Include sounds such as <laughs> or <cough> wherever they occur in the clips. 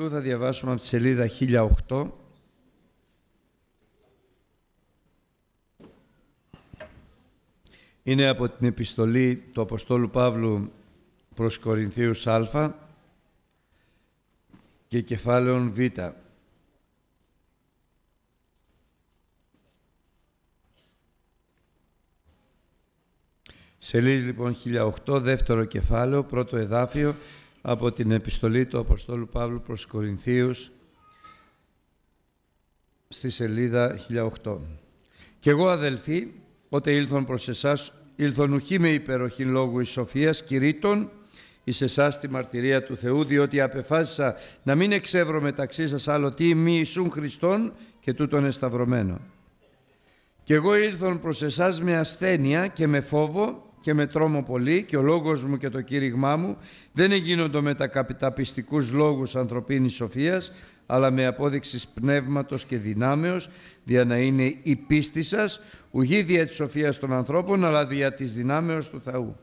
Θα διαβάσουμε από τη σελίδα 1008. Είναι από την επιστολή του Αποστόλου Παύλου προς Κορινθίους Α και κεφάλαιον Β. Σελίδα λοιπόν 1008, δεύτερο κεφάλαιο, πρώτο εδάφιο, από την επιστολή του Αποστόλου Παύλου προς Κορινθίους στη σελίδα 1008. «Κι εγώ αδελφοί, ότε ήλθον προς εσάς, ήλθον ουχή με υπεροχή λόγου εις σοφίας κηρύττων, εις εσάς τη μαρτυρία του Θεού, διότι απεφάσισα να μην εξεύρω μεταξύ σας άλλο τι μη Ιησούν Χριστόν και τούτον εσταυρωμένο. Κι εγώ ήλθον προς εσάς με ασθένεια και με φόβο, και με τρόμο πολύ και ο λόγος μου και το κήρυγμά μου δεν εγίνονται με τα καπιταπιστικούς λόγους ανθρωπίνης σοφίας αλλά με απόδειξης πνεύματος και δυνάμεως για να είναι η πίστη σας ουγή δια της σοφίας των ανθρώπων αλλά δια της δυνάμεως του Θεού.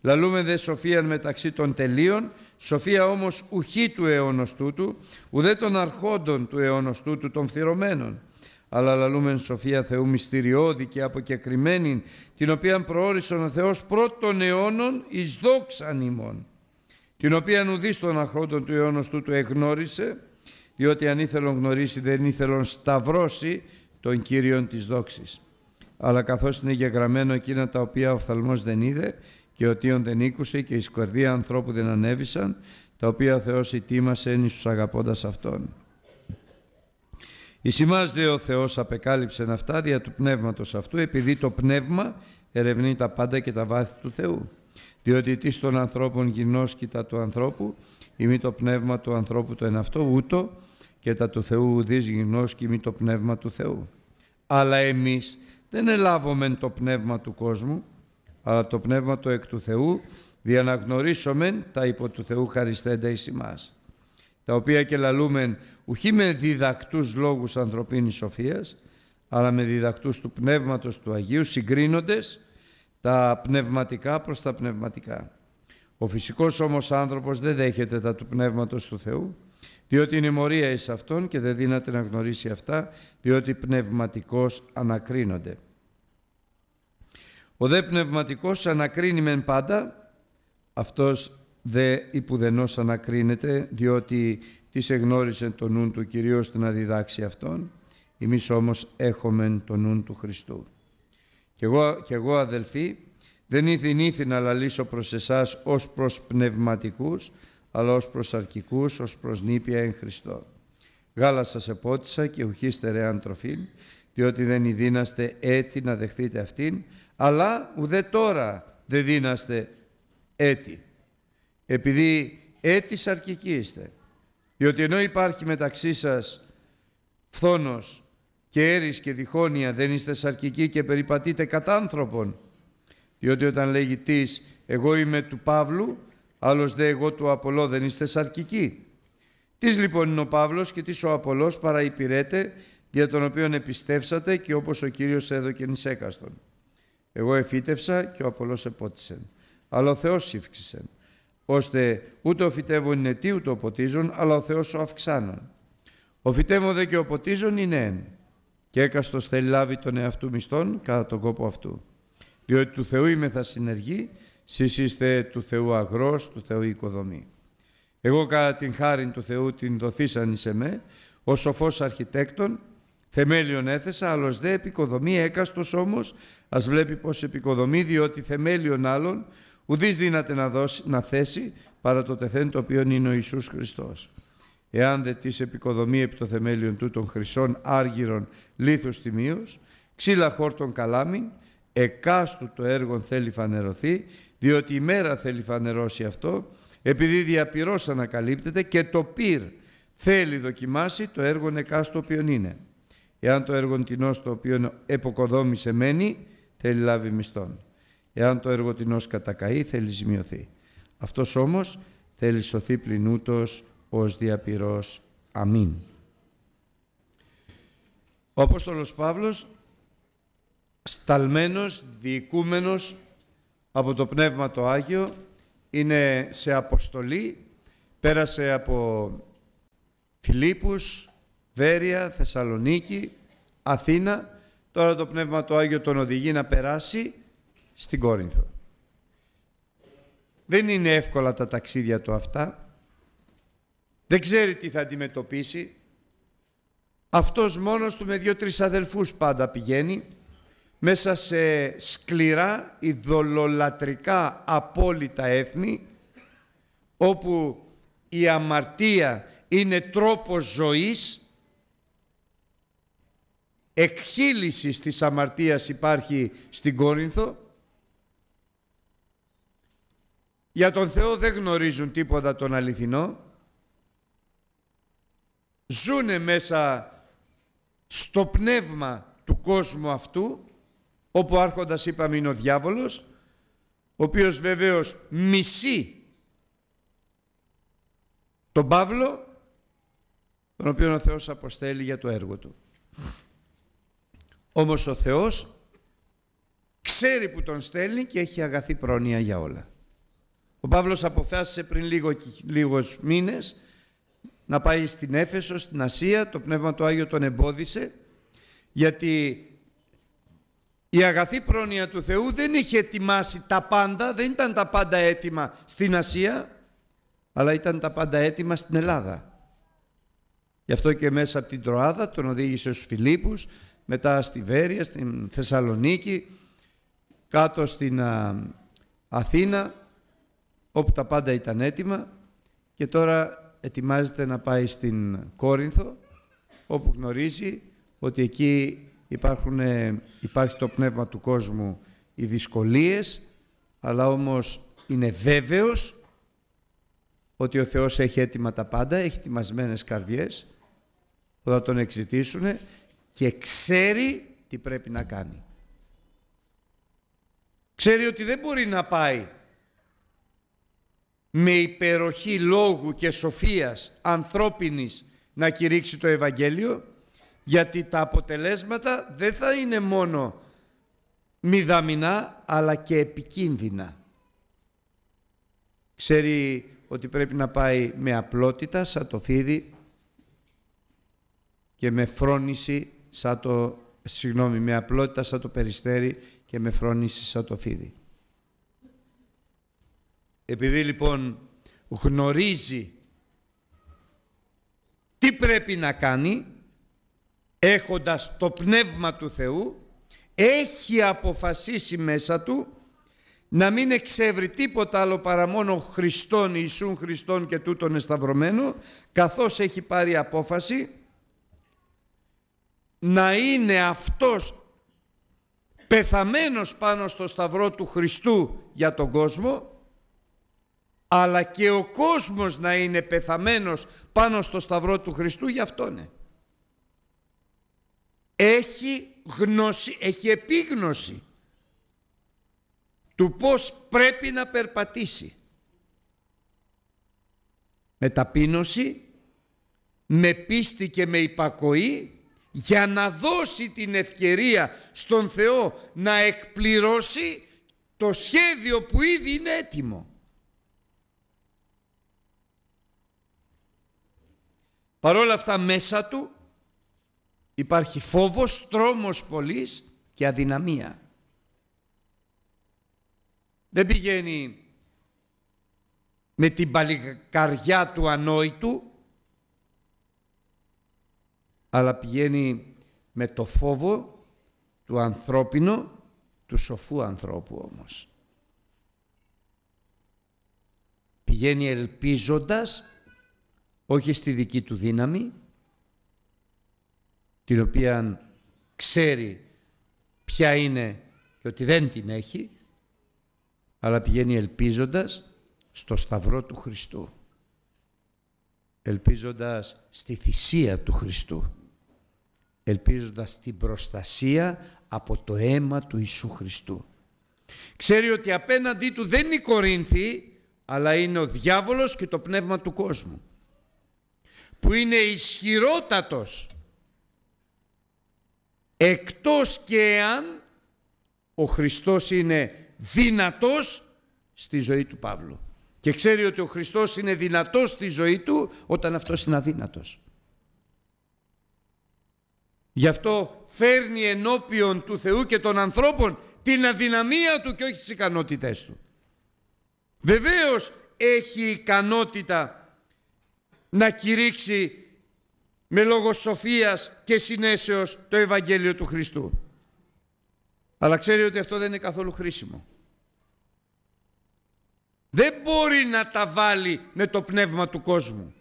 Λαλούμε δε σοφίαν μεταξύ των τελείων, σοφία όμως ουχή του αιώνος τούτου, ουδέ των αρχόντων του αιώνος τούτου των φθυρωμένων αλλά λαλούμεν σοφία Θεού μυστηριώδη και αποκεκριμένη, την οποία προόρισον ο Θεός πρώτων αιώνων εις δόξαν ημών, την οποία ουδείς των αχρόντων του αιώνος του εγνώρισε, διότι αν ήθελον γνωρίσει δεν ήθελον σταυρώσει τον Κύριον της δόξης. Αλλά καθώς είναι γεγραμμένο εκείνα τα οποία ο φθαλμός δεν είδε και ο τίον δεν ήκουσε και η σκορδία ανθρώπου δεν ανέβησαν, τα οποία ο Θεός ετοίμασε εν στους αγαπώντας Αυτόν. Εις δε ο Θεός απεκάλυψε αυτά δια του πνεύματος αυτού, επειδή το πνεύμα ερευνεί τα πάντα και τα βάθη του Θεού. Διότι τι των ανθρώπων και τα του ανθρώπου, ή μη το πνεύμα του ανθρώπου το αυτό ούτω και τα του Θεού ουδείς γυμνός και το πνεύμα του Θεού. Αλλά εμείς δεν ελάβομεν το πνεύμα του κόσμου, αλλά το πνεύμα του εκ του Θεού, διαναγνωρίσομεν τα υπό του Θεού χαριστέντα εις Τα οποία και λαλούμεν ουχή με διδακτούς λόγους ανθρωπίνης σοφίας, αλλά με διδακτούς του Πνεύματος του Αγίου, συγκρίνοντες τα πνευματικά προς τα πνευματικά. Ο φυσικός όμως άνθρωπος δεν δέχεται τα του Πνεύματος του Θεού, διότι είναι μορία εις αυτόν και δεν δύναται να γνωρίσει αυτά, διότι πνευματικός ανακρίνονται. Ο δε πνευματικός ανακρίνει μεν πάντα, αυτός δε υπουδενός ανακρίνεται, διότι εις εγνώρισε το νουν του κυρίω στην διδάξει αυτών εμείς όμως έχομεν το νουν του Χριστού. Κι εγώ, κι εγώ αδελφοί, δεν ήθιν ήθη να λαλήσω προς εσάς ως προς πνευματικούς, αλλά ως προς αρκικούς, ως προς νήπια εν Χριστώ. Γάλα σας επότισα και ουχίστε ρε τροφή, διότι δεν ιδίναστε έτη να δεχτείτε αυτήν, αλλά ουδέ τώρα δεν δίναστε έτη. Επειδή έτης αρκική είστε, διότι ενώ υπάρχει μεταξύ σας φθόνος και έρης και διχόνοια, δεν είστε σαρκικοί και περιπατείτε κατά άνθρωπον. Διότι όταν λέγει της, εγώ είμαι του Παύλου, άλλος δε εγώ του Απολό, δεν είστε σαρκικοί. Της λοιπόν είναι ο Παύλος και της ο Απολός παραϋπηρέται, για τον οποίον επιστέψατε και όπως ο Κύριος έδωκε νησέκαστον. Εγώ εφύτευσα και ο Απολός επότησεν, Αλλά ο Θεός ύφξησε ώστε ούτε ο φυτεύων είναι τι ούτε ο ποτίζων, αλλά ο Θεός ο αυξάνων. Ο φυτεύων δε και ο ποτίζων είναι εν. Και έκαστος θέλει λάβει τον εαυτού μισθών κατά τον κόπο αυτού. Διότι του Θεού είμαι θα συνεργεί, σεις είστε του Θεού αγρός, του Θεού οικοδομή. Εγώ κατά την χάρη του Θεού την δοθήσαν σε μέ, ο σοφός αρχιτέκτον, θεμέλιον έθεσα, άλλος δε επικοδομή, έκαστος όμως, ας βλέπει πως επικοδομή, διότι θεμέλιον άλλον, Ουδής δύναται να, δώσει, να θέσει παρά το τεθέν το οποίο είναι ο Ιησούς Χριστός. Εάν δε της επικοδομεί επί το θεμέλιον των χρυσών άργυρων λίθους τιμίους, ξύλα χόρτων καλάμιν, εκάστου το έργον θέλει φανερωθεί, διότι η μέρα θέλει φανερώσει αυτό, επειδή διαπυρός ανακαλύπτεται και το πυρ θέλει δοκιμάσει το έργον εκάστο οποίο είναι. Εάν το έργον τεινός το οποίο εποκοδόμησε μένει, θέλει λάβει μισθόν. Εάν το έργο τεινός κατακαεί, θέλει ζημιωθεί. Αυτός όμως θέλει σωθεί πληνούτος ως διαπυρός. Αμήν. Ο Απόστολος Παύλος, σταλμένος, διοικούμενος από το Πνεύμα το Άγιο, είναι σε αποστολή, πέρασε από Φιλίππους, Βέρεια, Θεσσαλονίκη, Αθήνα, τώρα το Πνεύμα το Άγιο τον οδηγεί να περάσει στην Κόρινθο. Δεν είναι εύκολα τα ταξίδια του αυτά. Δεν ξέρει τι θα αντιμετωπίσει. Αυτός μόνος του με δύο-τρεις αδελφούς πάντα πηγαίνει μέσα σε σκληρά ειδωλολατρικά απόλυτα έθνη όπου η αμαρτία είναι τρόπος ζωής εκχύλησης της αμαρτίας υπάρχει στην Κόρινθο Για τον Θεό δεν γνωρίζουν τίποτα τον αληθινό. Ζούνε μέσα στο πνεύμα του κόσμου αυτού, όπου άρχοντας είπαμε είναι ο διάβολος, ο οποίος βεβαίως μισεί τον Παύλο, τον οποίο ο Θεός αποστέλει για το έργο του. Όμως ο Θεός ξέρει που τον στέλνει και έχει αγαθή πρόνοια για όλα. Ο Παύλος αποφάσισε πριν λίγο, λίγους μήνες να πάει στην Έφεσο, στην Ασία. Το Πνεύμα του Άγιο τον εμπόδισε γιατί η αγαθή πρόνοια του Θεού δεν είχε ετοιμάσει τα πάντα, δεν ήταν τα πάντα έτοιμα στην Ασία, αλλά ήταν τα πάντα έτοιμα στην Ελλάδα. Γι' αυτό και μέσα από την Τροάδα τον οδήγησε στους Φιλίππους, μετά στη Βέρεια, στην Θεσσαλονίκη, κάτω στην Αθήνα όπου τα πάντα ήταν έτοιμα και τώρα ετοιμάζεται να πάει στην Κόρινθο όπου γνωρίζει ότι εκεί υπάρχουν, ε, υπάρχει το πνεύμα του κόσμου οι δυσκολίες αλλά όμως είναι βέβαιος ότι ο Θεός έχει έτοιμα τα πάντα, έχει ετοιμασμένες καρδιές που θα τον εξητήσουν και ξέρει τι πρέπει να κάνει. Ξέρει ότι δεν μπορεί να πάει με υπεροχή λόγου και σοφίας ανθρώπινης να κηρύξει το Ευαγγέλιο γιατί τα αποτελέσματα δεν θα είναι μόνο μηδαμινά αλλά και επικίνδυνα. Ξέρει ότι πρέπει να πάει με απλότητα σαν το φίδι και με φρόνηση σαν το, συγγνώμη, με απλότητα σαν το περιστέρι και με φρόνηση σαν το φίδι. Επειδή λοιπόν γνωρίζει τι πρέπει να κάνει έχοντας το Πνεύμα του Θεού έχει αποφασίσει μέσα του να μην εξεύρει τίποτα άλλο παρά μόνο Χριστόν, Ιησούν Χριστόν και τούτον εσταυρωμένο καθώς έχει πάρει απόφαση να είναι αυτός πεθαμένος πάνω στο σταυρό του Χριστού για τον κόσμο αλλά και ο κόσμος να είναι πεθαμένος πάνω στο σταυρό του Χριστού γι' αυτό ναι. Έχει γνώση, έχει επίγνωση του πώς πρέπει να περπατήσει. Με ταπείνωση, με πίστη και με υπακοή για να δώσει την ευκαιρία στον Θεό να εκπληρώσει το σχέδιο που ήδη είναι έτοιμο. Παρόλα αυτά μέσα του υπάρχει φόβος, τρόμος πολλής και αδυναμία. Δεν πηγαίνει με την παλικαριά του ανόητου, αλλά πηγαίνει με το φόβο του ανθρώπινου του σοφού ανθρώπου όμως. Πηγαίνει ελπίζοντας όχι στη δική του δύναμη, την οποία ξέρει ποια είναι και ότι δεν την έχει, αλλά πηγαίνει ελπίζοντας στο Σταυρό του Χριστού, ελπίζοντας στη θυσία του Χριστού, ελπίζοντας την προστασία από το αίμα του Ιησού Χριστού. Ξέρει ότι απέναντί του δεν είναι η Κορίνθη, αλλά είναι ο διάβολος και το πνεύμα του κόσμου που είναι ισχυρότατος εκτός και εάν ο Χριστός είναι δυνατός στη ζωή του Παύλου. Και ξέρει ότι ο Χριστός είναι δυνατός στη ζωή του όταν αυτός είναι αδύνατος. Γι' αυτό φέρνει ενώπιον του Θεού και των ανθρώπων την αδυναμία του και όχι τις ικανότητές του. Βεβαίως έχει ικανότητα να κηρύξει με λόγο σοφίας και συνέσεως το Ευαγγέλιο του Χριστού. Αλλά ξέρει ότι αυτό δεν είναι καθόλου χρήσιμο. Δεν μπορεί να τα βάλει με το πνεύμα του κόσμου.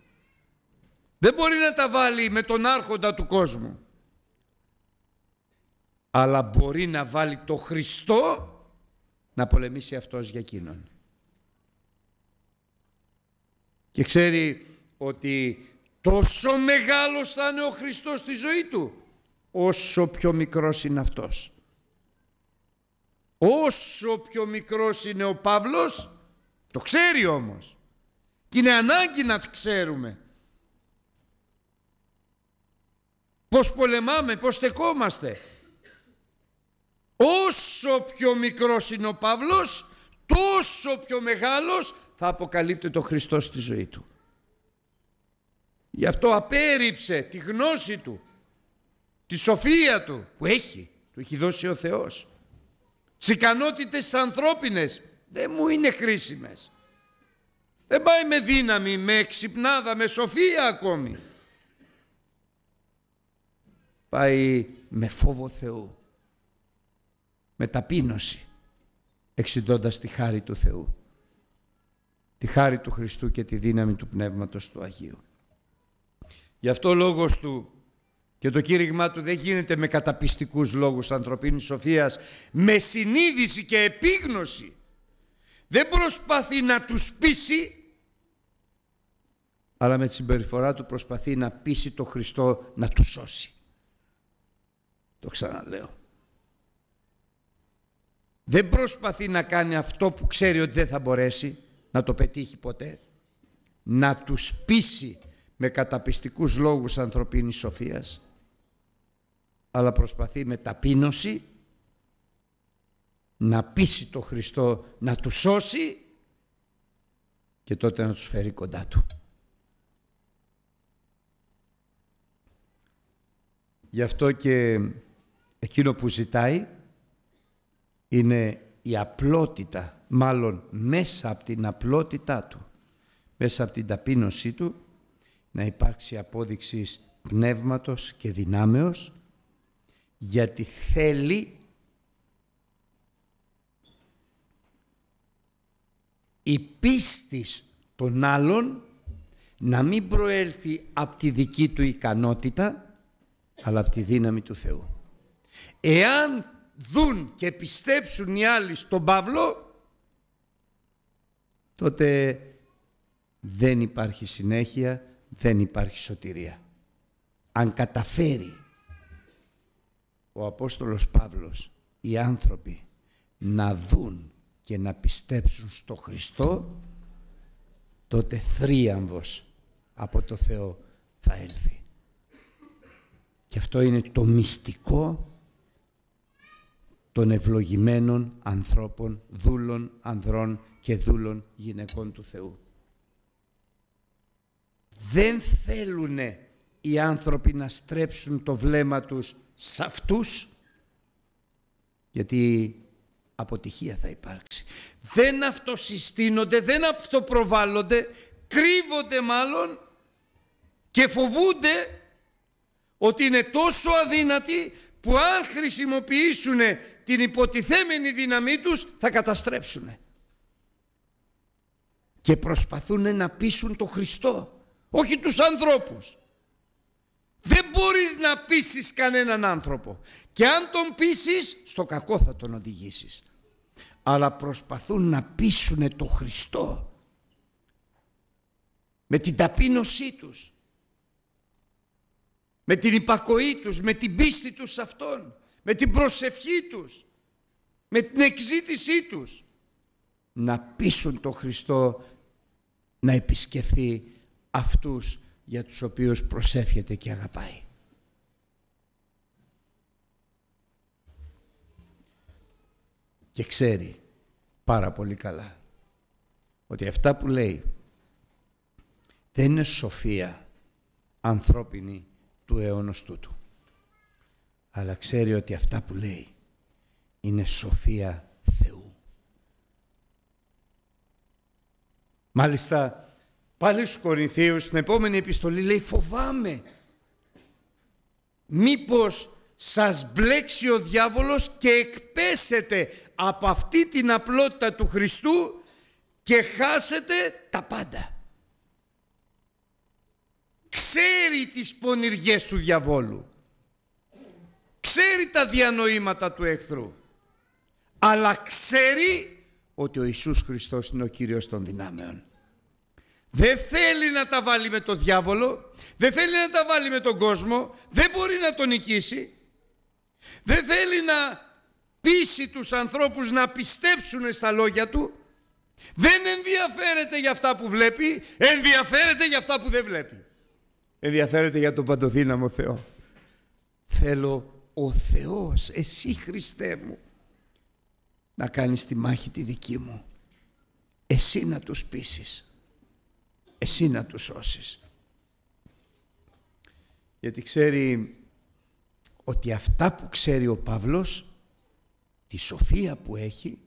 Δεν μπορεί να τα βάλει με τον άρχοντα του κόσμου. Αλλά μπορεί να βάλει το Χριστό να πολεμήσει αυτός για εκείνον. Και ξέρει ότι τόσο μεγάλος θα είναι ο Χριστός στη ζωή του, όσο πιο μικρός είναι αυτός. Όσο πιο μικρός είναι ο Παύλος, το ξέρει όμως. Και είναι ανάγκη να το ξέρουμε. Πώς πολεμάμε, πώς στεκόμαστε. Όσο πιο μικρός είναι ο Παύλος, τόσο πιο μεγάλος θα αποκαλύπτει το Χριστό στη ζωή του. Γι' αυτό απέρριψε τη γνώση του, τη σοφία του που έχει, του έχει δώσει ο Θεός. Τις ικανότητες ανθρώπινες δεν μου είναι χρήσιμες. Δεν πάει με δύναμη, με εξυπνάδα, με σοφία ακόμη. Πάει με φόβο Θεού, με ταπείνωση, εξητώντας τη χάρη του Θεού, τη χάρη του Χριστού και τη δύναμη του Πνεύματος του Αγίου. Γι' αυτό λόγος του και το κήρυγμά του δεν γίνεται με καταπιστικούς λόγους ανθρωπίνης σοφίας, με συνείδηση και επίγνωση. Δεν προσπαθεί να τους πείσει, αλλά με τη συμπεριφορά του προσπαθεί να πείσει το Χριστό να τους σώσει. Το ξαναλέω. Δεν προσπαθεί να κάνει αυτό που ξέρει ότι δεν θα μπορέσει να το πετύχει ποτέ. Να τους πείσει με καταπιστικούς λόγους ανθρωπίνης σοφίας αλλά προσπαθεί με ταπείνωση να πείσει το Χριστό να του σώσει και τότε να τους φέρει κοντά του. Γι' αυτό και εκείνο που ζητάει είναι η απλότητα, μάλλον μέσα από την απλότητά του, μέσα από την ταπείνωσή του, να υπάρξει απόδειξης πνεύματος και δυνάμεως γιατί θέλει η πίστης των άλλων να μην προέλθει από τη δική του ικανότητα αλλά από τη δύναμη του Θεού. Εάν δουν και πιστέψουν οι άλλοι στον Παύλο τότε δεν υπάρχει συνέχεια δεν υπάρχει σωτηρία. Αν καταφέρει ο Απόστολος Παύλος οι άνθρωποι να δουν και να πιστέψουν στο Χριστό τότε θρίαμβος από το Θεό θα έλθει. Και αυτό είναι το μυστικό των ευλογημένων ανθρώπων, δούλων ανδρών και δούλων γυναικών του Θεού δεν θέλουν οι άνθρωποι να στρέψουν το βλέμμα τους σε αυτούς γιατί αποτυχία θα υπάρξει. Δεν αυτοσυστήνονται, δεν αυτοπροβάλλονται, κρύβονται μάλλον και φοβούνται ότι είναι τόσο αδύνατοι που αν χρησιμοποιήσουν την υποτιθέμενη δύναμή τους θα καταστρέψουν. Και προσπαθούν να πείσουν το Χριστό όχι τους ανθρώπους. Δεν μπορείς να πείσεις κανέναν άνθρωπο. Και αν τον πείσεις, στο κακό θα τον οδηγήσεις. Αλλά προσπαθούν να πείσουν το Χριστό με την ταπείνωσή τους, με την υπακοή τους, με την πίστη τους σε Αυτόν, με την προσευχή τους, με την εξήτησή τους. Να πείσουν το Χριστό να επισκεφθεί αυτούς για τους οποίους προσεύχεται και αγαπάει. Και ξέρει πάρα πολύ καλά ότι αυτά που λέει δεν είναι σοφία ανθρώπινη του αιώνος τούτου. Αλλά ξέρει ότι αυτά που λέει είναι σοφία Θεού. Μάλιστα Πάλι στους Κορινθίους, στην επόμενη επιστολή λέει φοβάμαι. Μήπως σας μπλέξει ο διάβολος και εκπέσετε από αυτή την απλότητα του Χριστού και χάσετε τα πάντα. Ξέρει τις πονηριές του διαβόλου. Ξέρει τα διανοήματα του εχθρού. Αλλά ξέρει ότι ο Ιησούς Χριστός είναι ο Κύριος των δυνάμεων. Δεν θέλει να τα βάλει με το διάβολο, δεν θέλει να τα βάλει με τον κόσμο, δεν μπορεί να τον νικήσει. Δεν θέλει να πείσει τους ανθρώπους να πιστέψουν στα λόγια του. Δεν ενδιαφέρεται για αυτά που βλέπει, ενδιαφέρεται για αυτά που δεν βλέπει. Ενδιαφέρεται για τον παντοδύναμο Θεό. Θέλω ο Θεός, εσύ Χριστέ μου, να κάνεις τη μάχη τη δική μου. Εσύ να τους πείσεις εσύ να τους σώσεις. Γιατί ξέρει ότι αυτά που ξέρει ο Παύλος, τη σοφία που έχει,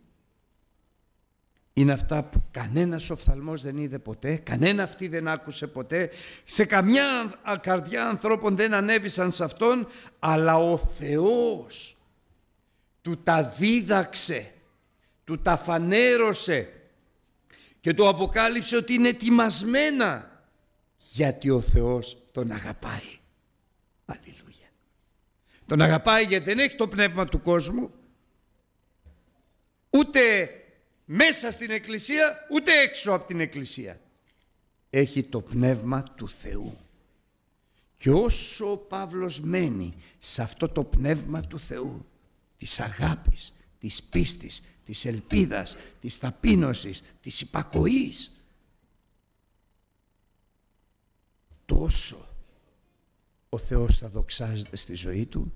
είναι αυτά που κανένας οφθαλμός δεν είδε ποτέ, κανένα αυτή δεν άκουσε ποτέ, σε καμιά καρδιά ανθρώπων δεν ανέβησαν σε αυτόν, αλλά ο Θεός του τα δίδαξε, του τα φανέρωσε, και το αποκάλυψε ότι είναι ετοιμασμένα γιατί ο Θεός τον αγαπάει. Αλληλούια. Τον αγαπάει γιατί δεν έχει το πνεύμα του κόσμου ούτε μέσα στην εκκλησία ούτε έξω από την εκκλησία. Έχει το πνεύμα του Θεού. Και όσο ο Παύλος μένει σε αυτό το πνεύμα του Θεού, της αγάπης, της πίστης, της ελπίδας, της ταπείνωσης, της υπακοής. Τόσο ο Θεός θα δοξάζεται στη ζωή του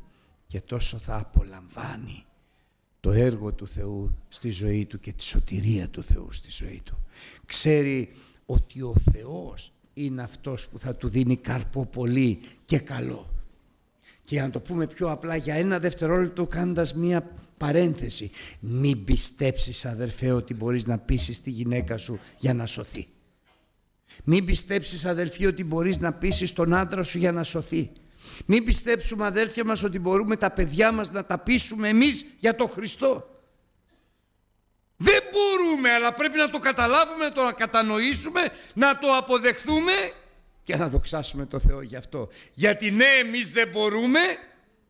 και τόσο θα απολαμβάνει το έργο του Θεού στη ζωή του και τη σωτηρία του Θεού στη ζωή του. Ξέρει ότι ο Θεός είναι αυτός που θα του δίνει καρπό πολύ και καλό. Και αν το πούμε πιο απλά για ένα δευτερόλεπτο κάνοντας μία παρένθεση. Μην πιστέψεις αδερφέ ότι μπορείς να πείσεις τη γυναίκα σου για να σωθεί. Μην πιστέψεις αδερφή ότι μπορείς να πείσεις τον άντρα σου για να σωθεί. Μην πιστέψουμε αδέρφια μας ότι μπορούμε τα παιδιά μας να τα πείσουμε εμείς για τον Χριστό. Δεν μπορούμε αλλά πρέπει να το καταλάβουμε, να το κατανοήσουμε, να το αποδεχθούμε και να δοξάσουμε το Θεό γι' αυτό. Γιατί ναι εμείς δεν μπορούμε,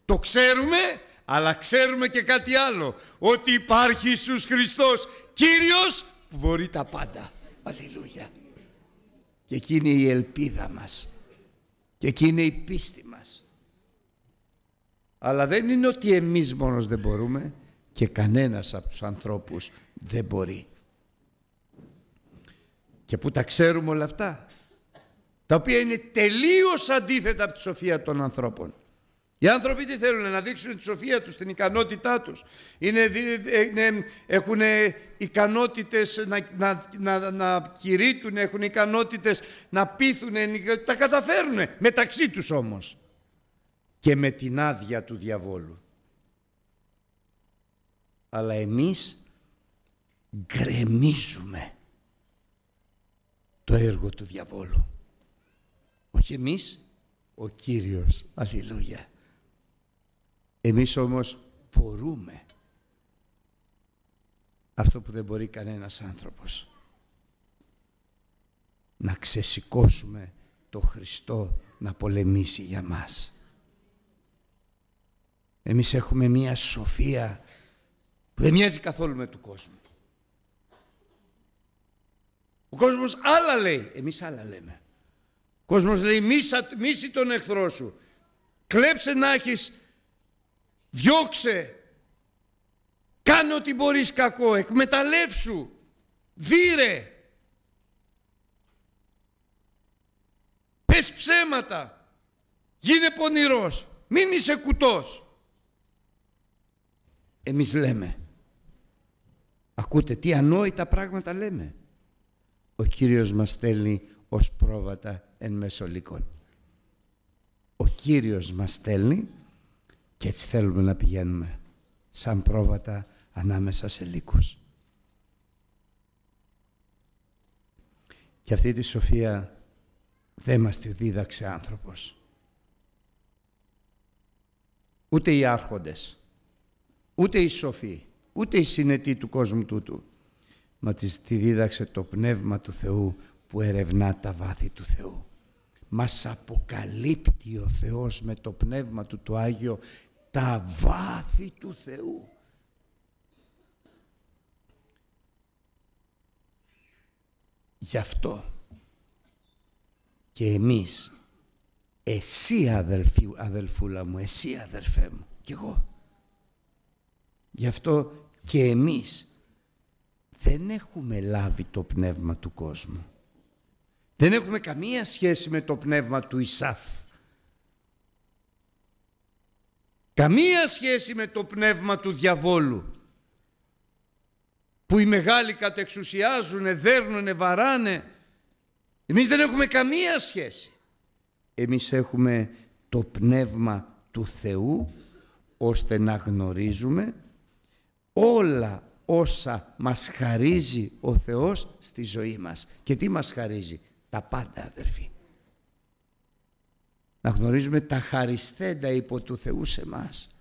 το ξέρουμε αλλά ξέρουμε και κάτι άλλο, ότι υπάρχει Ιησούς Χριστός, Κύριος που μπορεί τα πάντα. Αλληλούια. Και εκεί είναι η ελπίδα μας. Και εκεί είναι η πίστη μας. Αλλά δεν είναι ότι εμείς μόνος δεν μπορούμε και κανένας από τους ανθρώπους δεν μπορεί. Και που τα ξέρουμε όλα αυτά, τα οποία είναι τελείως αντίθετα από τη σοφία των ανθρώπων. Οι άνθρωποι τι θέλουν, να δείξουν τη σοφία τους, την ικανότητά τους. Είναι, ε, είναι, έχουν ικανότητες να, να, να, να κηρύττουν, έχουν ικανότητες να πείθουν, τα καταφέρουν μεταξύ τους όμως. Και με την άδεια του διαβόλου. Αλλά εμείς γκρεμίζουμε το έργο του διαβόλου. Όχι εμείς, ο Κύριος. Αλληλούια. Εμείς όμως μπορούμε αυτό που δεν μπορεί κανένας άνθρωπος να ξεσηκώσουμε το Χριστό να πολεμήσει για μας. Εμείς έχουμε μία σοφία που δεν μοιάζει καθόλου με του κόσμου. Ο κόσμος άλλα λέει, εμείς άλλα λέμε. Ο κόσμος λέει μίση τον εχθρό σου. Κλέψε να έχεις διώξε, κάνε ό,τι μπορείς κακό, εκμεταλλεύσου, δύρε, πες ψέματα, γίνε πονηρός, μην είσαι κουτός. Εμείς λέμε, ακούτε τι ανόητα πράγματα λέμε. Ο Κύριος μας στέλνει ως πρόβατα εν μέσω Ο Κύριος μας στέλνει και έτσι θέλουμε να πηγαίνουμε σαν πρόβατα ανάμεσα σε λύκους. Και αυτή τη σοφία δεν μας τη δίδαξε άνθρωπος. Ούτε οι άρχοντες, ούτε οι σοφοί, ούτε οι συνετοί του κόσμου τούτου. Μα της δίδαξε το Πνεύμα του Θεού που ερευνά τα βάθη του Θεού μας αποκαλύπτει ο Θεός με το Πνεύμα Του το Άγιο τα βάθη του Θεού. Γι' αυτό και εμείς, εσύ αδελφούλα μου, εσύ αδελφέ μου και εγώ, γι' αυτό και εμείς δεν έχουμε λάβει το πνεύμα του κόσμου. Δεν έχουμε καμία σχέση με το πνεύμα του Ισάφ. Καμία σχέση με το πνεύμα του διαβόλου που οι μεγάλοι κατεξουσιάζουν, δέρνουνε, βαράνε. Εμείς δεν έχουμε καμία σχέση. Εμείς έχουμε το πνεύμα του Θεού ώστε να γνωρίζουμε όλα όσα μας χαρίζει ο Θεός στη ζωή μας. Και τι μας χαρίζει, τα πάντα αδερφοί. Να γνωρίζουμε τα χαριστέντα υπό του Θεού σε μας.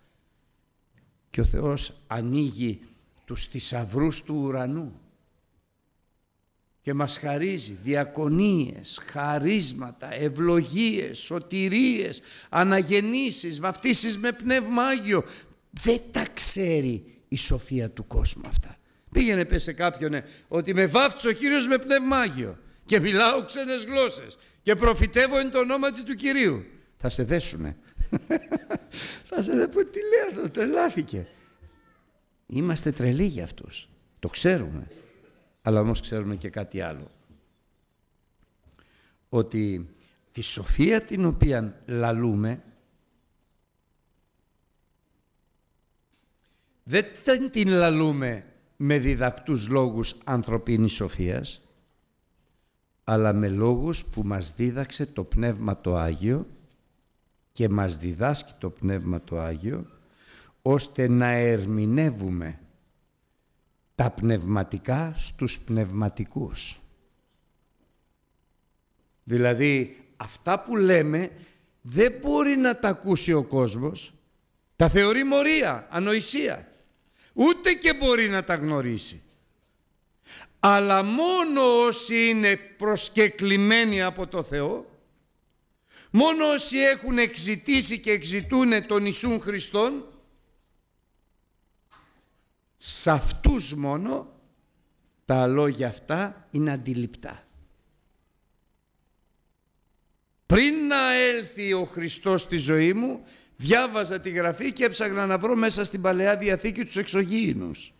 Και ο Θεός ανοίγει τους θησαυρούς του ουρανού και μας χαρίζει διακονίες, χαρίσματα, ευλογίες, σωτηρίες, αναγεννήσεις, βαφτίσεις με πνεύμα Άγιο. Δεν τα ξέρει η σοφία του κόσμου αυτά. Πήγαινε πες σε κάποιον ε, ότι με βάφτισε ο Κύριος με πνεύμα Άγιο και μιλάω ξένες γλώσσες και προφητεύω εν το ονόματι του Κυρίου. Θα σε δέσουνε. <laughs> θα σε δέσουνε τι λέει αυτός τρελάθηκε. Είμαστε τρελοί για αυτούς. Το ξέρουμε. Αλλά όμως ξέρουμε και κάτι άλλο. Ότι τη σοφία την οποία λαλούμε δεν την λαλούμε με διδακτούς λόγους ανθρωπίνης σοφίας αλλά με λόγους που μας δίδαξε το Πνεύμα το Άγιο και μας διδάσκει το Πνεύμα το Άγιο, ώστε να ερμηνεύουμε τα πνευματικά στους πνευματικούς. Δηλαδή, αυτά που λέμε δεν μπορεί να τα ακούσει ο κόσμος. Τα θεωρεί μορία, ανοησία. Ούτε και μπορεί να τα γνωρίσει αλλά μόνο όσοι είναι προσκεκλημένοι από το Θεό, μόνο όσοι έχουν εξητήσει και εξητούν τον Ιησούν Χριστόν, σε αυτούς μόνο τα λόγια αυτά είναι αντιληπτά. Πριν να έλθει ο Χριστός στη ζωή μου, διάβαζα τη Γραφή και έψαγνα να βρω μέσα στην Παλαιά Διαθήκη τους εξωγήινους.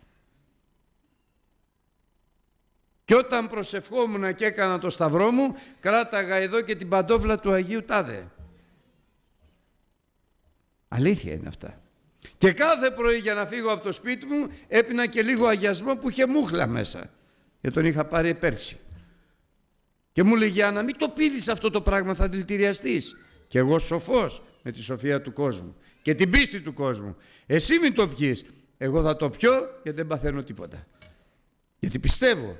Και όταν προσευχόμουν και έκανα το σταυρό μου, κράταγα εδώ και την παντόβλα του Αγίου Τάδε. Αλήθεια είναι αυτά. Και κάθε πρωί για να φύγω από το σπίτι μου έπινα και λίγο αγιασμό που είχε μούχλα μέσα. γιατί τον είχα πάρει πέρσι. Και μου λέει να μην το πίνεις αυτό το πράγμα θα δηλητηριαστείς. Και εγώ σοφός με τη σοφία του κόσμου και την πίστη του κόσμου. Εσύ μην το πιείς. Εγώ θα το πιω γιατί δεν παθαίνω τίποτα. Γιατί πιστεύω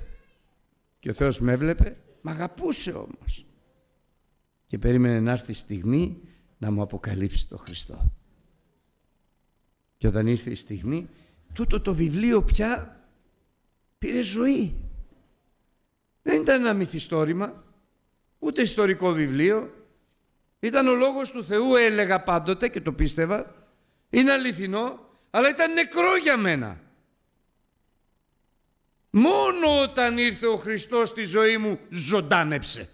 και ο Θεός με έβλεπε, με αγαπούσε όμως. Και περίμενε να έρθει η στιγμή να μου αποκαλύψει το Χριστό. Και όταν ήρθε η στιγμή, τούτο το βιβλίο πια πήρε ζωή. Δεν ήταν ένα μυθιστόρημα, ούτε ιστορικό βιβλίο. Ήταν ο Λόγος του Θεού, έλεγα πάντοτε και το πίστευα. Είναι αληθινό, αλλά ήταν νεκρό για μένα. Μόνο όταν ήρθε ο Χριστός στη ζωή μου ζωντάνεψε.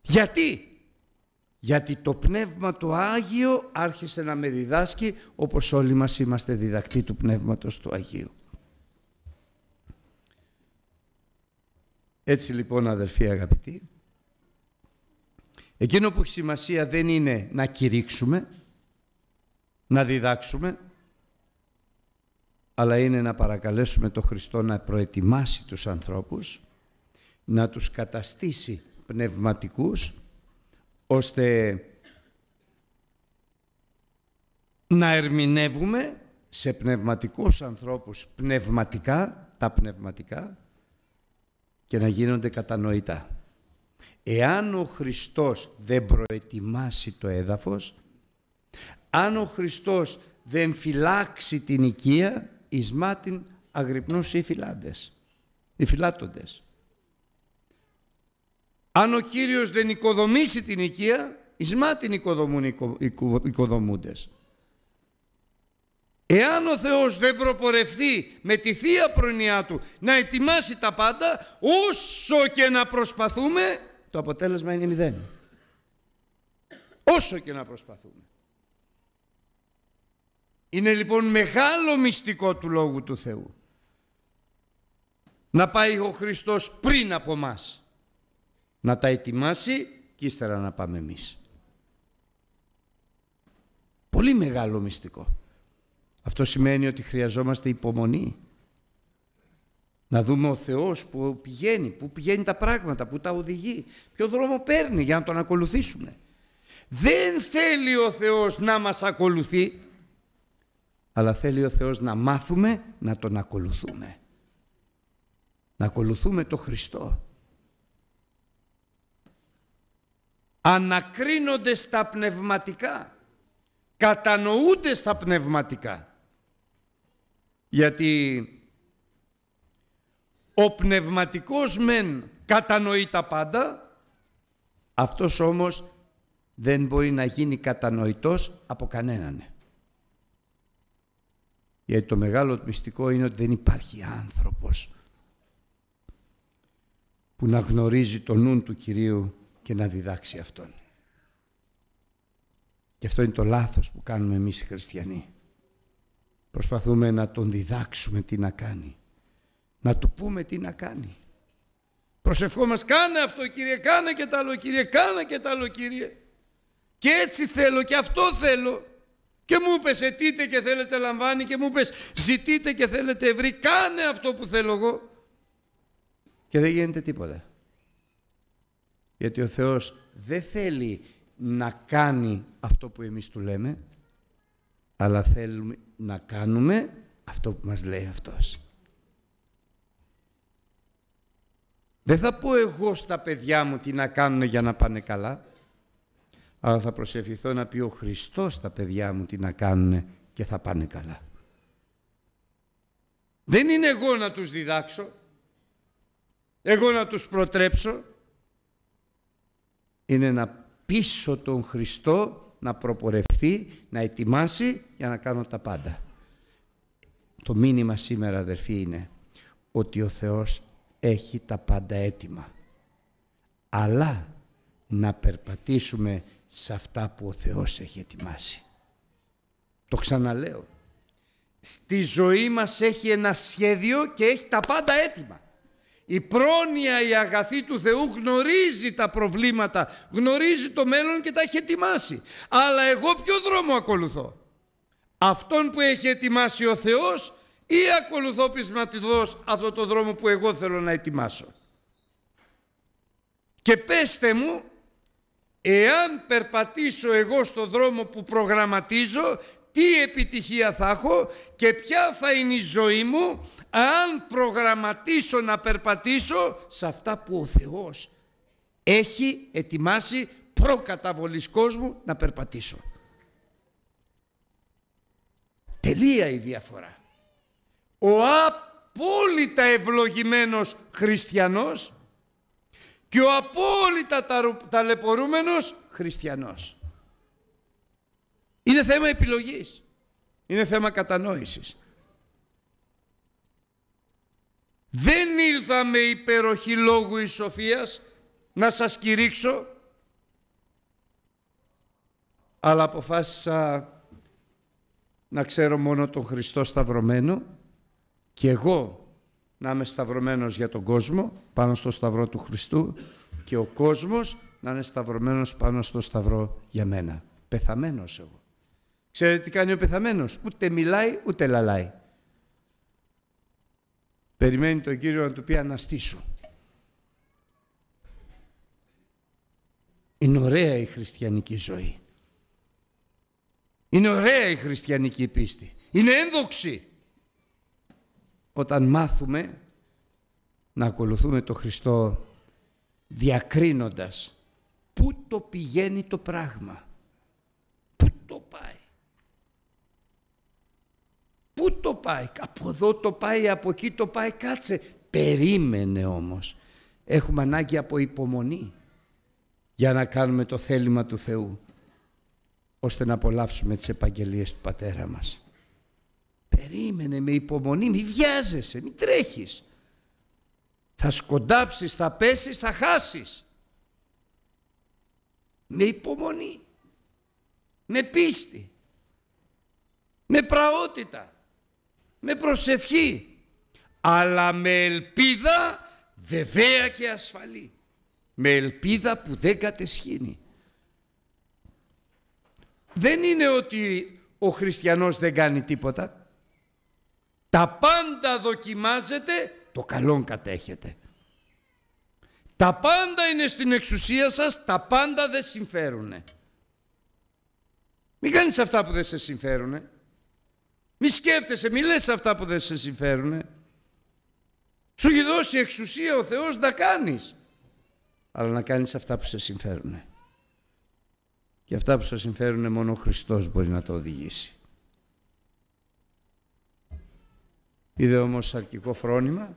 Γιατί? Γιατί το Πνεύμα το Άγιο άρχισε να με διδάσκει όπως όλοι μας είμαστε διδακτοί του Πνεύματος του Αγίου. Έτσι λοιπόν αδερφοί αγαπητοί, εκείνο που έχει σημασία δεν είναι να κηρύξουμε, να διδάξουμε, αλλά είναι να παρακαλέσουμε τον Χριστό να προετοιμάσει τους ανθρώπους, να τους καταστήσει πνευματικούς, ώστε να ερμηνεύουμε σε πνευματικούς ανθρώπους πνευματικά, τα πνευματικά και να γίνονται κατανοητά. Εάν ο Χριστός δεν προετοιμάσει το έδαφος, αν ο Χριστός δεν φυλάξει την οικία, Ισμάτιν αγρυπνούς ή φυλάντες, οι φυλάτοντες. Αν ο Κύριος δεν οικοδομήσει την οικία, Ισμάτιν οικοδομούν οι οικοδομούντες. Εάν ο Θεός δεν προπορευτεί με τη Θεία Προνοιά Του να ετοιμάσει τα πάντα, όσο και να προσπαθούμε, το αποτέλεσμα είναι μηδέν. Όσο και να προσπαθούμε. Είναι λοιπόν μεγάλο μυστικό του Λόγου του Θεού. Να πάει ο Χριστός πριν από μας. Να τα ετοιμάσει και ύστερα να πάμε εμείς. Πολύ μεγάλο μυστικό. Αυτό σημαίνει ότι χρειαζόμαστε υπομονή. Να δούμε ο Θεός που πηγαίνει, που πηγαίνει τα πράγματα, που τα οδηγεί, ποιο δρόμο παίρνει για να τον ακολουθήσουμε. Δεν θέλει ο Θεός να μας ακολουθεί, αλλά θέλει ο Θεός να μάθουμε να τον ακολουθούμε. Να ακολουθούμε το Χριστό. Ανακρίνονται στα πνευματικά. Κατανοούνται στα πνευματικά. Γιατί ο πνευματικός μεν κατανοεί τα πάντα, αυτός όμως δεν μπορεί να γίνει κατανοητός από κανέναν. Γιατί το μεγάλο μυστικό είναι ότι δεν υπάρχει άνθρωπος που να γνωρίζει το νου του Κυρίου και να διδάξει Αυτόν. Και αυτό είναι το λάθος που κάνουμε εμείς οι χριστιανοί. Προσπαθούμε να τον διδάξουμε τι να κάνει. Να του πούμε τι να κάνει. Προσευχόμαστε κάνε αυτό Κύριε, κάνε και τα άλλο Κύριε, κάνε και τα άλλο Κύριε. Και έτσι θέλω και αυτό θέλω. Και μου είπες ετείτε και θέλετε λαμβάνει και μου είπες ζητείτε και θέλετε ευρύ. Κάνε αυτό που θέλω εγώ. Και δεν γίνεται τίποτα. Γιατί ο Θεός δεν θέλει να κάνει αυτό που εμείς του λέμε, αλλά θέλουμε να κάνουμε αυτό που μας λέει Αυτός. Δεν θα πω εγώ στα παιδιά μου τι να κάνουν για να πάνε καλά αλλά θα προσευχηθώ να πει ο Χριστός τα παιδιά μου τι να κάνουν και θα πάνε καλά. Δεν είναι εγώ να τους διδάξω, εγώ να τους προτρέψω, είναι να πίσω τον Χριστό να προπορευθεί, να ετοιμάσει για να κάνω τα πάντα. Το μήνυμα σήμερα αδερφοί είναι ότι ο Θεός έχει τα πάντα έτοιμα. Αλλά να περπατήσουμε σε αυτά που ο Θεός έχει ετοιμάσει. Το ξαναλέω. Στη ζωή μας έχει ένα σχέδιο και έχει τα πάντα έτοιμα. Η πρόνοια, η αγαθή του Θεού γνωρίζει τα προβλήματα, γνωρίζει το μέλλον και τα έχει ετοιμάσει. Αλλά εγώ ποιο δρόμο ακολουθώ. Αυτόν που έχει ετοιμάσει ο Θεός ή ακολουθώ πισματιδός αυτό το δρόμο που εγώ θέλω να ετοιμάσω. Και πέστε μου Εάν περπατήσω εγώ στο δρόμο που προγραμματίζω, τι επιτυχία θα έχω και ποια θα είναι η ζωή μου αν προγραμματίσω να περπατήσω σε αυτά που ο Θεός έχει ετοιμάσει προκαταβολής κόσμου να περπατήσω. Τελεία η διαφορά. Ο απόλυτα ευλογημένος χριστιανός και ο απόλυτα ταλαιπωρούμενος χριστιανός. Είναι θέμα επιλογής. Είναι θέμα κατανόησης. Δεν ήλθα με υπεροχή λόγου η σοφίας να σας κηρύξω αλλά αποφάσισα να ξέρω μόνο τον Χριστό σταυρωμένο και εγώ να είμαι σταυρωμένος για τον κόσμο πάνω στο σταυρό του Χριστού και ο κόσμος να είναι σταυρωμένος πάνω στο σταυρό για μένα. Πεθαμένος εγώ. Ξέρετε τι κάνει ο πεθαμένος. Ούτε μιλάει ούτε λαλάει. Περιμένει τον Κύριο να του πει αναστήσου. Είναι ωραία η χριστιανική ζωή. Είναι ωραία η χριστιανική πίστη. Είναι ένδοξη όταν μάθουμε να ακολουθούμε το Χριστό διακρίνοντας πού το πηγαίνει το πράγμα, πού το πάει. Πού το πάει, από εδώ το πάει, από εκεί το πάει, κάτσε. Περίμενε όμως. Έχουμε ανάγκη από υπομονή για να κάνουμε το θέλημα του Θεού ώστε να απολαύσουμε τις επαγγελίες του Πατέρα μας. Περίμενε με υπομονή, μη βιάζεσαι, μη τρέχεις. Θα σκοντάψεις, θα πέσεις, θα χάσεις. Με υπομονή, με πίστη, με πραότητα, με προσευχή, αλλά με ελπίδα βεβαία και ασφαλή. Με ελπίδα που δεν κατεσχύνει. Δεν είναι ότι ο χριστιανός δεν κάνει τίποτα. Τα πάντα δοκιμάζετε, το καλό κατέχετε. Τα πάντα είναι στην εξουσία σας, τα πάντα δεν συμφέρουνε. Μην κάνεις αυτά που δεν σε συμφέρουνε. Μη σκέφτεσαι, μη λες αυτά που δεν σε συμφέρουνε. Σου έχει δώσει εξουσία ο Θεός να κάνεις. Αλλά να κάνεις αυτά που σε συμφέρουνε. Και αυτά που σε συμφέρουνε μόνο ο Χριστός μπορεί να το οδηγήσει. Είδε όμως σαρκικό φρόνημα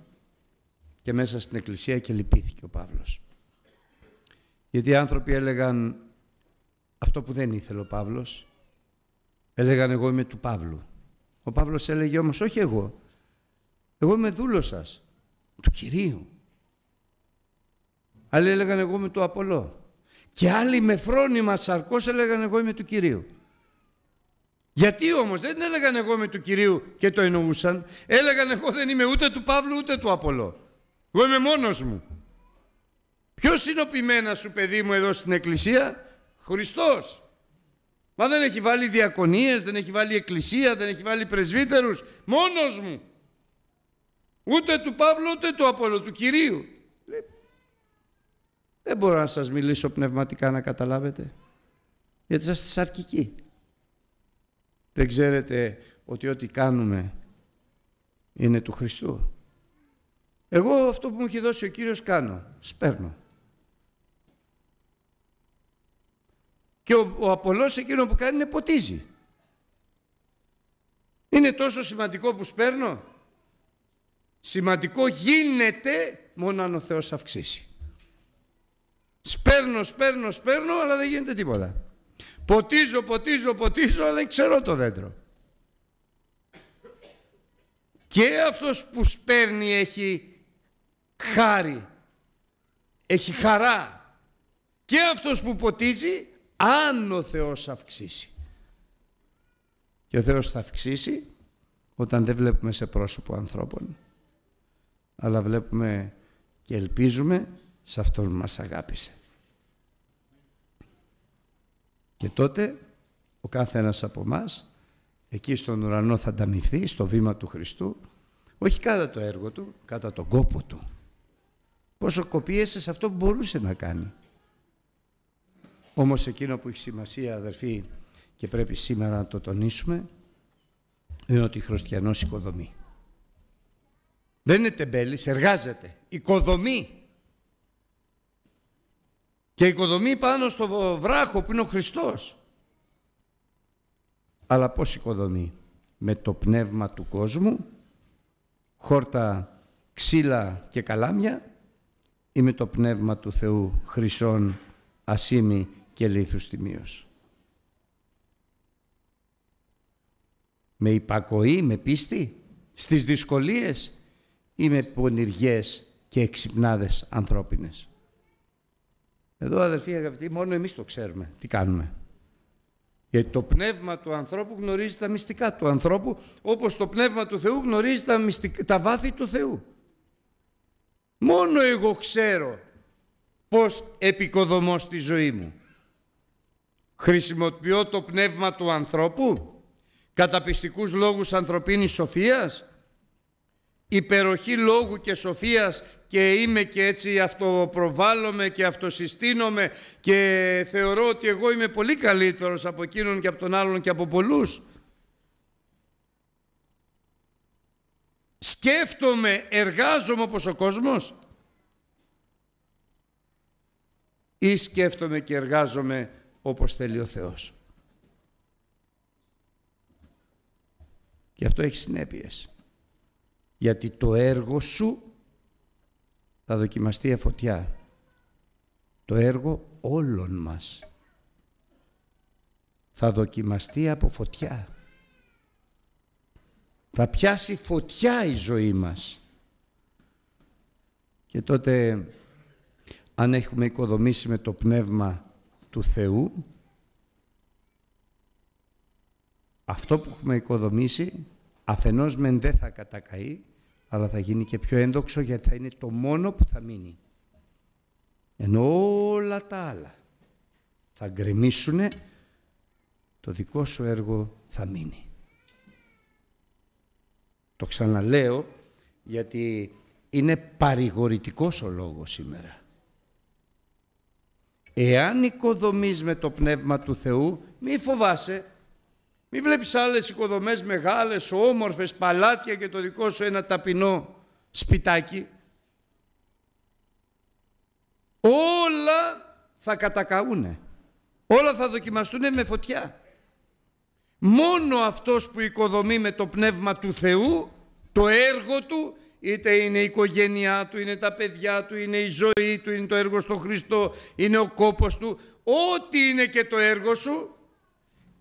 και μέσα στην εκκλησία και λυπήθηκε ο Παύλος. Γιατί οι άνθρωποι έλεγαν αυτό που δεν ήθελε ο Παύλος. Έλεγαν εγώ είμαι του Παύλου. Ο Παύλος έλεγε όμως όχι εγώ. Εγώ είμαι δούλος σας, του Κυρίου. Άλλοι έλεγαν εγώ είμαι του Απολό. Και άλλοι με φρόνημα σαρκός έλεγαν εγώ είμαι του Κυρίου. Γιατί όμως δεν έλεγαν εγώ με του Κυρίου και το εννοούσαν. Έλεγαν εγώ δεν είμαι ούτε του Παύλου ούτε του Απολό. Εγώ είμαι μόνος μου. Ποιος είναι ο ποιμένας σου παιδί μου εδώ στην εκκλησία. Χριστός. Μα δεν έχει βάλει διακονίες, δεν έχει βάλει εκκλησία, δεν έχει βάλει πρεσβύτερους. Μόνος μου. Ούτε του Παύλου ούτε του Απολό, του Κυρίου. Δεν μπορώ να σας μιλήσω πνευματικά να καταλάβετε. Γιατί σας σαρκικοί. Δεν ξέρετε ότι ό,τι κάνουμε είναι του Χριστού. Εγώ αυτό που μου έχει δώσει ο Κύριος κάνω, σπέρνω. Και ο, ο Απολός εκείνο που κάνει είναι ποτίζει. Είναι τόσο σημαντικό που σπέρνω. Σημαντικό γίνεται μόνο αν ο Θεός αυξήσει. Σπέρνω, σπέρνω, σπέρνω, αλλά δεν γίνεται τίποτα. Ποτίζω, ποτίζω, ποτίζω, αλλά ξέρω το δέντρο. Και αυτός που σπέρνει έχει χάρη, έχει χαρά. Και αυτός που ποτίζει, αν ο Θεός αυξήσει. Και ο Θεός θα αυξήσει όταν δεν βλέπουμε σε πρόσωπο ανθρώπων, αλλά βλέπουμε και ελπίζουμε σε Αυτόν που μας αγάπησε. Και τότε ο κάθε ένας από εμάς εκεί στον ουρανό θα ανταμυφθεί στο βήμα του Χριστού, όχι κατά το έργο του, κατά τον κόπο του. Πόσο κοπίεσαι σε αυτό που μπορούσε να κάνει. Όμως εκείνο που έχει σημασία αδερφοί και πρέπει σήμερα να το τονίσουμε είναι ότι η χριστιανός οικοδομεί. Δεν είναι τεμπέλης, εργάζεται. Οικοδομεί και οικοδομεί πάνω στο βράχο που είναι ο Χριστός. Αλλά πώς οικοδομεί. Με το πνεύμα του κόσμου, χόρτα, ξύλα και καλάμια ή με το πνεύμα του Θεού χρυσών, ασήμι και λίθους τιμίως. Με υπακοή, με πίστη, στις δυσκολίες ή με πονηριές και εξυπνάδες ανθρώπινες. Εδώ αδερφοί αγαπητοί, μόνο εμείς το ξέρουμε τι κάνουμε. Γιατί το πνεύμα του ανθρώπου γνωρίζει τα μυστικά του ανθρώπου, όπως το πνεύμα του Θεού γνωρίζει τα, τα βάθη του Θεού. Μόνο εγώ ξέρω πώς επικοδομώ στη ζωή μου. Χρησιμοποιώ το πνεύμα του ανθρώπου, καταπιστικούς λόγους ανθρωπίνης σοφίας, υπεροχή λόγου και σοφίας και είμαι και έτσι αυτοπροβάλλομαι και αυτοσυστήνομαι και θεωρώ ότι εγώ είμαι πολύ καλύτερος από εκείνον και από τον άλλον και από πολλούς. Σκέφτομαι, εργάζομαι όπως ο κόσμος ή σκέφτομαι και εργάζομαι όπως θέλει ο Θεός. Και αυτό έχει συνέπειες γιατί το έργο σου θα δοκιμαστεί από φωτιά. Το έργο όλων μας θα δοκιμαστεί από φωτιά. Θα πιάσει φωτιά η ζωή μας. Και τότε αν έχουμε οικοδομήσει με το Πνεύμα του Θεού, αυτό που έχουμε οικοδομήσει αφενός μεν δεν θα κατακαεί, αλλά θα γίνει και πιο ένδοξο γιατί θα είναι το μόνο που θα μείνει. Ενώ όλα τα άλλα θα γκρεμίσουν, το δικό σου έργο θα μείνει. Το ξαναλέω γιατί είναι παρηγορητικός ο λόγος σήμερα. Εάν οικοδομείς με το Πνεύμα του Θεού, μη φοβάσαι, μη βλέπεις άλλες οικοδομές μεγάλες, όμορφες, παλάτια και το δικό σου ένα ταπεινό σπιτάκι. Όλα θα κατακαούνε. Όλα θα δοκιμαστούν με φωτιά. Μόνο αυτός που οικοδομεί με το πνεύμα του Θεού, το έργο του, είτε είναι η οικογένειά του, είναι τα παιδιά του, είναι η ζωή του, είναι το έργο στο Χριστό, είναι ο κόπος του, ό,τι είναι και το έργο σου,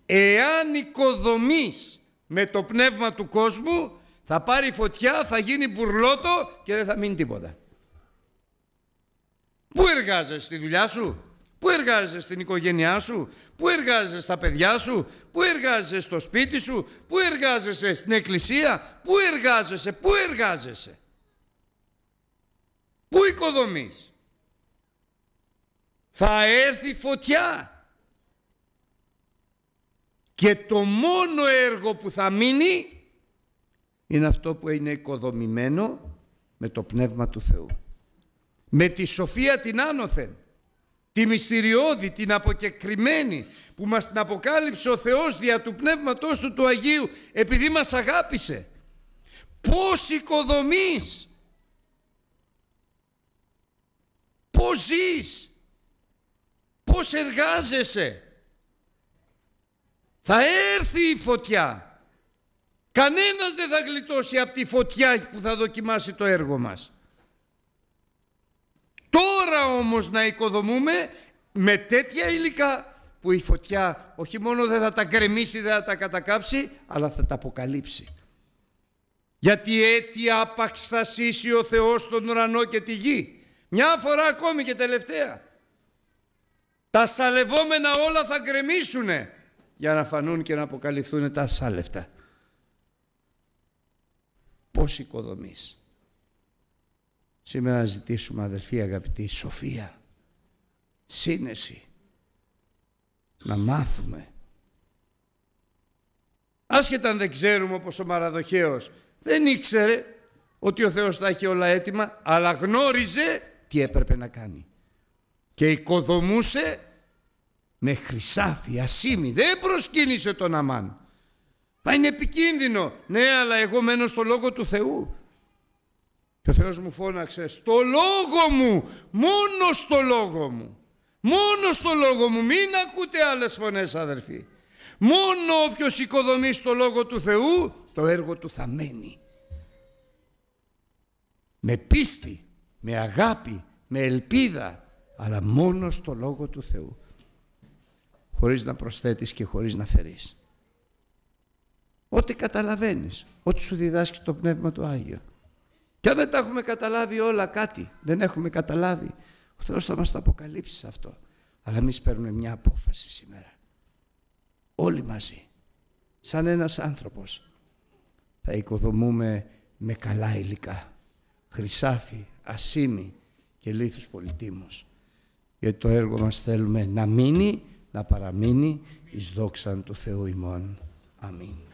Εάν οικοδομείς με το πνεύμα του κόσμου, θα πάρει φωτιά, θα γίνει μπουρλότο και δεν θα μείνει τίποτα. Πού εργάζεσαι στη δουλειά σου, πού εργάζεσαι στην οικογένειά σου, πού εργάζεσαι στα παιδιά σου, πού εργάζεσαι στο σπίτι σου, πού εργάζεσαι στην εκκλησία, πού εργάζεσαι, πού εργάζεσαι. Πού οικοδομείς. Θα έρθει φωτιά. Και το μόνο έργο που θα μείνει είναι αυτό που είναι οικοδομημένο με το Πνεύμα του Θεού. Με τη σοφία την άνωθεν, τη μυστηριώδη, την αποκεκριμένη που μας την αποκάλυψε ο Θεός δια του Πνεύματός του του Αγίου επειδή μας αγάπησε. Πώς οικοδομείς, πώς ζεις, πώς εργάζεσαι, θα έρθει η φωτιά. Κανένας δεν θα γλιτώσει από τη φωτιά που θα δοκιμάσει το έργο μας. Τώρα όμως να οικοδομούμε με τέτοια υλικά που η φωτιά όχι μόνο δεν θα τα κρεμίσει, δεν θα τα κατακάψει, αλλά θα τα αποκαλύψει. Γιατί έτσι άπαξ θα σύσει ο Θεός τον ουρανό και τη γη. Μια φορά ακόμη και τελευταία. Τα σαλευόμενα όλα θα γκρεμίσουνε για να φανούν και να αποκαλυφθούν τα ασάλευτα. Πώς οικοδομείς. Σήμερα να ζητήσουμε αδελφοί αγαπητοί σοφία, σύνεση, να μάθουμε. Άσχετα αν δεν ξέρουμε όπως ο Μαραδοχαίος δεν ήξερε ότι ο Θεός τα έχει όλα έτοιμα αλλά γνώριζε τι έπρεπε να κάνει και οικοδομούσε με χρυσάφι, ασίμι. Δεν προσκύνησε τον Αμάν. Μα είναι επικίνδυνο. Ναι, αλλά εγώ μένω στο λόγο του Θεού. Και ο Θεός μου φώναξε, στο λόγο μου, μόνο στο λόγο μου. Μόνο στο λόγο μου, μην ακούτε άλλες φωνές αδερφοί. Μόνο όποιος οικοδομεί στο λόγο του Θεού, το έργο του θα μένει. Με πίστη, με αγάπη, με ελπίδα, αλλά μόνο στο λόγο του Θεού χωρίς να προσθέτεις και χωρίς να φερείς. Ό,τι καταλαβαίνεις, ό,τι σου διδάσκει το Πνεύμα του Άγιο. Και αν δεν τα έχουμε καταλάβει όλα κάτι, δεν έχουμε καταλάβει, ο Θεός θα μας το αποκαλύψει αυτό. Αλλά εμείς παίρνουμε μια απόφαση σήμερα. Όλοι μαζί, σαν ένας άνθρωπος, θα οικοδομούμε με καλά υλικά. Χρυσάφι, ασίμι και λίθους πολιτήμους. Γιατί το έργο μας θέλουμε να μείνει να παραμείνει εις δόξαν του Θεού ημών. Αμήν.